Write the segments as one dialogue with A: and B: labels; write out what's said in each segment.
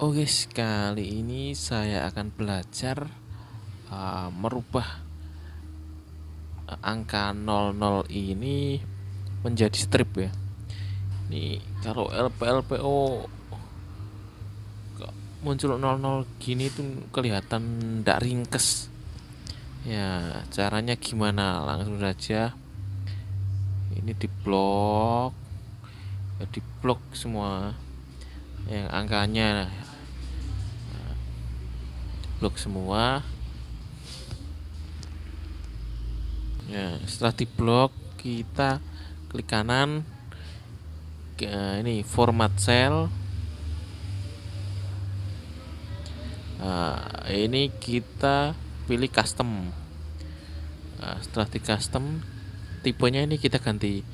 A: Oke, kali ini saya akan belajar uh, merubah uh, angka 00 ini menjadi strip ya. Ini kalau LPLPO muncul 00 gini tuh kelihatan tidak ringkes. Ya, caranya gimana? Langsung saja. Ini diblok. Ya, diblok semua yang angkanya blok nah, semua ya setelah di blok kita klik kanan ke, ini format cell nah, ini kita pilih custom nah, setelah di custom tipenya ini kita ganti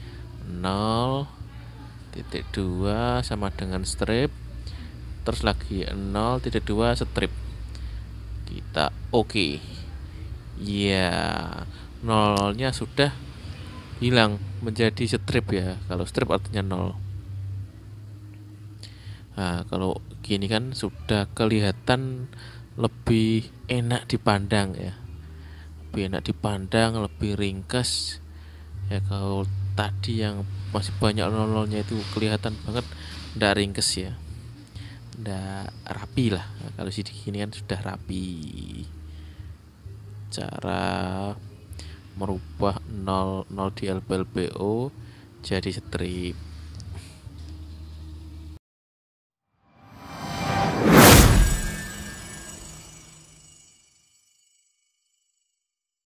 A: 0 titik 2 sama dengan strip terus lagi nol tidak dua strip kita oke okay. ya nolnya sudah hilang menjadi strip ya kalau strip artinya nol nah kalau gini kan sudah kelihatan lebih enak dipandang ya lebih enak dipandang lebih ringkas ya kalau tadi yang masih banyak nol-nolnya itu kelihatan banget ndak ringkes ya udah rapi lah kalau sidik ini kan sudah rapi cara merubah 00 di LBLBO jadi strip